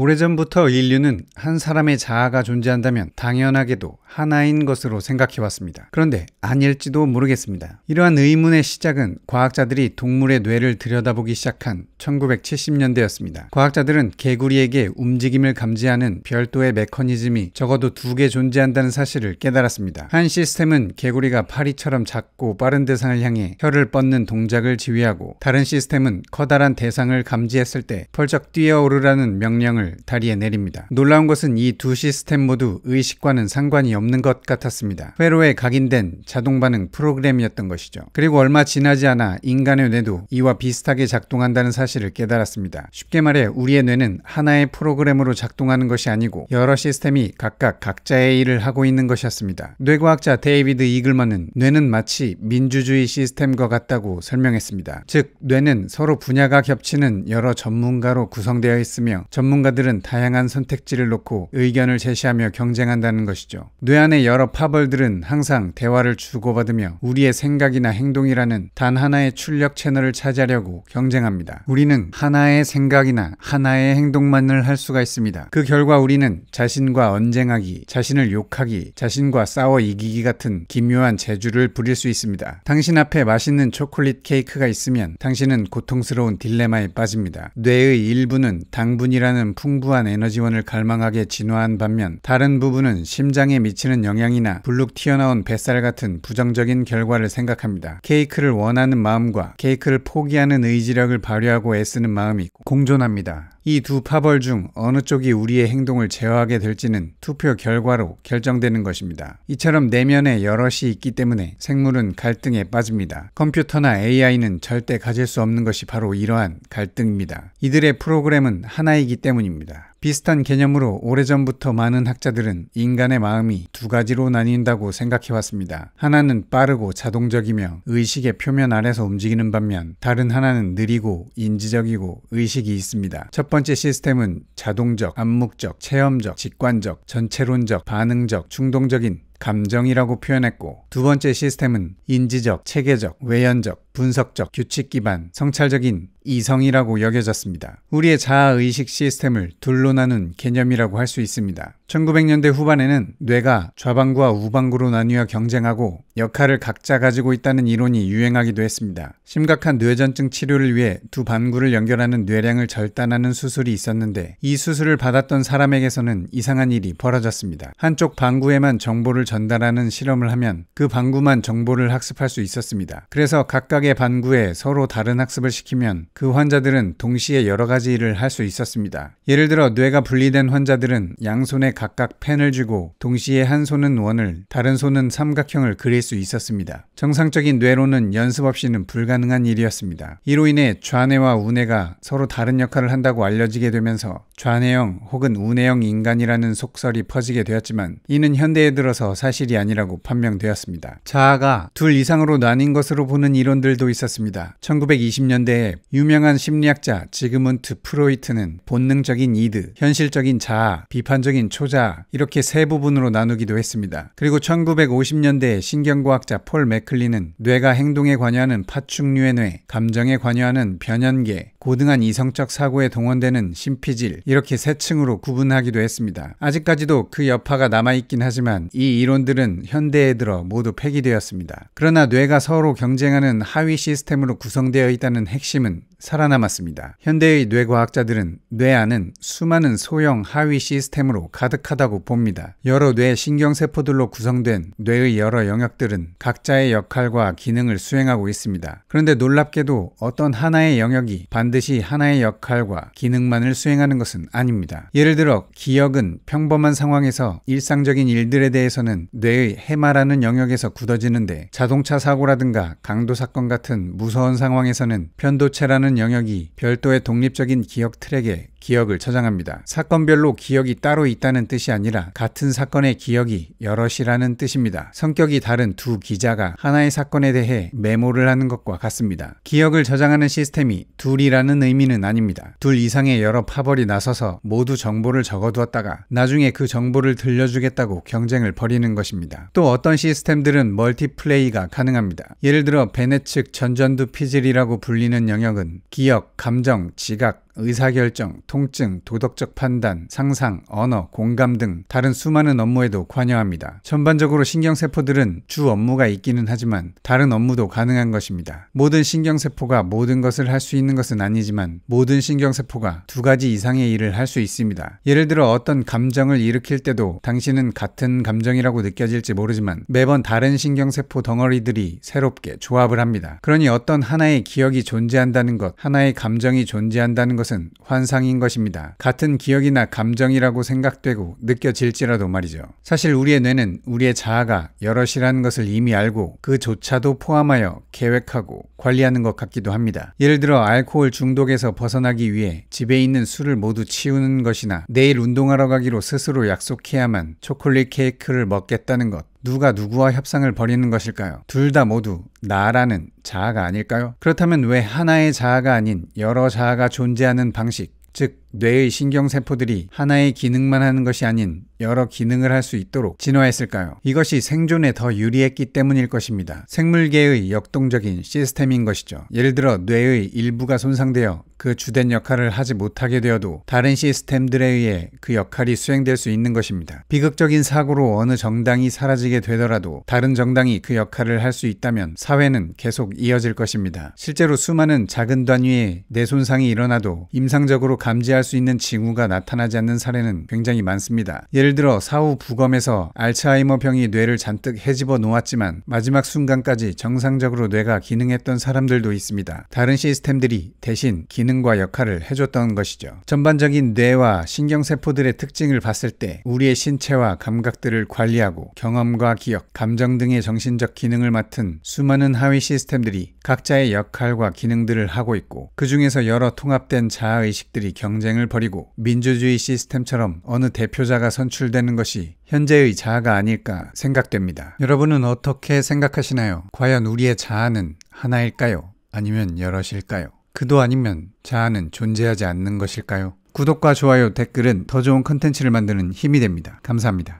오래전부터 인류는 한 사람의 자아가 존재한다면 당연하게도 하나인 것으로 생각해왔습니다. 그런데 아닐지도 모르겠습니다. 이러한 의문의 시작은 과학자들이 동물의 뇌를 들여다보기 시작한 1970년대였습니다. 과학자들은 개구리에게 움직임을 감지하는 별도의 메커니즘이 적어도 두 개 존재한다는 사실을 깨달았습니다. 한 시스템은 개구리가 파리처럼 작고 빠른 대상을 향해 혀를 뻗는 동작을 지휘하고 다른 시스템은 커다란 대상을 감지했을 때 펄쩍 뛰어오르라는 명령을 결정을 다리에 내립니다. 놀라운 것은 이 두 시스템 모두 의식과는 상관이 없는 것 같았습니다. 회로에 각인된 자동 반응 프로그램이었던 것이죠. 그리고 얼마 지나지 않아 인간의 뇌도 이와 비슷하게 작동한다는 사실을 깨달았습니다. 쉽게 말해 우리의 뇌는 하나의 프로그램으로 작동하는 것이 아니고 여러 시스템이 각각 각자의 일을 하고 있는 것이었습니다. 뇌과학자 데이비드 이글먼은 뇌는 마치 민주주의 시스템과 같다고 설명했습니다. 즉 뇌는 서로 분야가 겹치는 여러 전문가로 구성되어 있으며 전문가들 학자들은 다양한 선택지를 놓고 의견을 제시하며 경쟁한다는 것이죠. 뇌안의 여러 파벌들은 항상 대화를 주고받으며 우리의 생각이나 행동이라는 단 하나의 출력 채널을 차지하려고 경쟁합니다. 우리는 하나의 생각이나 하나의 행동만을 할 수가 있습니다. 그 결과 우리는 자신과 언쟁하기, 자신을 욕하기, 자신과 싸워 이기기 같은 기묘한 재주를 부릴 수 있습니다. 당신 앞에 맛있는 초콜릿 케이크가 있으면 당신은 고통스러운 딜레마에 빠집니다. 뇌의 일부는 당분이라는 풍부한 에너지원을 갈망하게 진화한 반면 다른 부분은 심장에 미치는 영향이나 불룩 튀어나온 뱃살 같은 부정적인 결과를 생각합니다. 케이크를 원하는 마음과 케이크를 포기하는 의지력을 발휘하고 애쓰는 마음이 공존합니다. 이두 파벌 중 어느 쪽이 우리의 행동을 제어하게 될지는 투표 결과로 결정되는 것입니다. 이처럼 내면에 여럿이 있기 때문에 생물은 갈등에 빠집니다. 컴퓨터나 AI는 절대 가질 수 없는 것이 바로 이러한 갈등입니다. 이들의 프로그램은 하나이기 때문입니다. 비슷한 개념으로 오래전부터 많은 학자들은 인간의 마음이 두 가지로 나뉜다고 생각해왔습니다. 하나는 빠르고 자동적이며 의식의 표면 아래서 움직이는 반면 다른 하나는 느리고 인지적이고 의식이 있습니다. 첫 번째 시스템은 자동적, 암묵적, 체험적, 직관적, 전체론적, 반응적, 충동적인 감정이라고 표현했고 두 번째 시스템은 인지적, 체계적, 외연적, 분석적, 규칙 기반, 성찰적인 이성이라고 여겨졌습니다. 우리의 자아의식 시스템을 둘로 나눈 개념이라고 할 수 있습니다. 1900년대 후반에는 뇌가 좌방구와 우방구로 나뉘어 경쟁하고 역할을 각자 가지고 있다는 이론이 유행하기도 했습니다. 심각한 뇌전증 치료를 위해 두 반구를 연결하는 뇌량을 절단하는 수술이 있었는데 이 수술을 받았던 사람에게서는 이상한 일이 벌어졌습니다. 한쪽 방구에만 정보를 전달하는 실험을 하면 그 방구만 정보를 학습할 수 있었습니다. 그래서 각각의 과학의 반구에 서로 다른 학습을 시키면 그 환자들은 동시에 여러 가지 일을 할 수 있었습니다. 예를 들어 뇌가 분리된 환자들은 양손에 각각 펜을 쥐고 동시에 한 손은 원을 다른 손은 삼각형을 그릴 수 있었습니다. 정상적인 뇌로는 연습 없이는 불가능한 일이었습니다. 이로 인해 좌뇌와 우뇌가 서로 다른 역할을 한다고 알려지게 되면서 좌뇌형 혹은 우뇌형 인간이라는 속설이 퍼지게 되었지만 이는 현대에 들어서 사실이 아니라고 판명되었습니다. 자아가 둘 이상으로 나뉜 것으로 보는 이론들도 있었습니다. 1920년대에 유명한 심리학자 지금은 드프로이트는 본능적인 이드, 현실적인 자아, 비판적인 초자아 이렇게 세 부분으로 나누기도 했습니다. 그리고 1950년대에 신경과학자 폴 맥클리는 뇌가 행동에 관여하는 파충류의 뇌, 감정에 관여하는 변연계, 고등한 이성적 사고에 동원되는 심피질, 이렇게 세 층으로 구분하기도 했습니다. 아직까지도 그 여파가 남아있긴 하지만 이 이론들은 현대에 들어 모두 폐기되었습니다. 그러나 뇌가 서로 경쟁하는 하위 시스템으로 구성되어 있다는 핵심은 살아남았습니다. 현대의 뇌과학자들은 뇌안은 수많은 소형 하위 시스템으로 가득하다고 봅니다. 여러 뇌 신경세포들로 구성된 뇌의 여러 영역들은 각자의 역할과 기능을 수행하고 있습니다. 그런데 놀랍게도 어떤 하나의 영역이 반드시 하나의 역할과 기능만을 수행하는 것은 아닙니다. 예를 들어 기억은 평범한 상황에서 일상적인 일들에 대해서는 뇌의 해마라는 영역에서 굳어지는데 자동차 사고라든가 강도 사건 같은 무서운 상황에서는 편도체라는 영역이 별도의 독립적인 기억 트랙에 기억을 저장합니다 사건별로 기억이 따로 있다는 뜻이 아니라 같은 사건의 기억이 여럿이라는 뜻입니다. 성격이 다른 두 기자가 하나의 사건에 대해 메모를 하는 것과 같습니다. 기억을 저장하는 시스템이 둘이라는 의미는 아닙니다. 둘 이상의 여러 파벌이 나서서 모두 정보를 적어두었다가 나중에 그 정보를 들려주겠다고 경쟁을 벌이는 것입니다. 또 어떤 시스템들은 멀티플레이가 가능합니다. 예를 들어 베네 측 전전두 피질이라고 불리는 영역은 기억, 감정, 지각, 의사결정, 통증, 도덕적 판단, 상상, 언어, 공감 등 다른 수많은 업무에도 관여합니다. 전반적으로 신경세포들은 주 업무가 있기는 하지만 다른 업무도 가능한 것입니다. 모든 신경세포가 모든 것을 할 수 있는 것은 아니지만 모든 신경세포가 두 가지 이상의 일을 할 수 있습니다. 예를 들어 어떤 감정을 일으킬 때도 당신은 같은 감정이라고 느껴질지 모르지만 매번 다른 신경세포 덩어리들이 새롭게 조합을 합니다. 그러니 어떤 하나의 기억이 존재한다는 것, 하나의 감정이 존재한다는 것 것은 환상인 것입니다. 같은 기억이나 감정이라고 생각되고 느껴질지라도 말이죠. 사실 우리의 뇌는 우리의 자아가 여럿이라는 것을 이미 알고 그조차도 포함하여 계획하고 관리하는 것 같기도 합니다. 예를 들어 알코올 중독에서 벗어나기 위해 집에 있는 술을 모두 치우는 것이나 내일 운동하러 가기로 스스로 약속해야만 초콜릿 케이크를 먹겠다는 것 누가 누구와 협상을 벌이는 것일까요? 둘 다 모두 나라는 자아가 아닐까요? 그렇다면 왜 하나의 자아가 아닌 여러 자아가 존재하는 방식, 즉 뇌의 신경세포들이 하나의 기능만 하는 것이 아닌 여러 기능을 할 수 있도록 진화했을까요? 이것이 생존에 더 유리했기 때문일 것입니다. 생물계의 역동적인 시스템인 것이죠. 예를 들어 뇌의 일부가 손상되어 그 주된 역할을 하지 못하게 되어도 다른 시스템들에 의해 그 역할이 수행될 수 있는 것입니다. 비극적인 사고로 어느 정당이 사라지게 되더라도 다른 정당이 그 역할을 할 수 있다면 사회는 계속 이어질 것입니다. 실제로 수많은 작은 단위의 뇌손상이 일어나도 임상적으로 감지할 감지할 수 있는 징후가 나타나지 않는 사례는 굉장히 많습니다. 예를 들어 사후 부검에서 알츠하이머병이 뇌를 잔뜩 해집어 놓았지만 마지막 순간까지 정상적으로 뇌가 기능했던 사람들도 있습니다. 다른 시스템들이 대신 기능과 역할을 해줬던 것이죠. 전반적인 뇌와 신경세포들의 특징을 봤을 때 우리의 신체와 감각들을 관리하고 경험과 기억, 감정 등의 정신적 기능을 맡은 수많은 하위 시스템들이 각자의 역할과 기능들을 하고 있고 그 중에서 여러 통합된 자아의식들이 경쟁 전쟁을 벌이고 민주주의 시스템처럼 어느 대표자가 선출되는 것이 현재의 자아가 아닐까 생각됩니다. 여러분은 어떻게 생각하시나요? 과연 우리의 자아는 하나일까요? 아니면 여럿일까요? 그도 아니면 자아는 존재하지 않는 것일까요? 구독과 좋아요, 댓글은 더 좋은 컨텐츠를 만드는 힘이 됩니다. 감사합니다.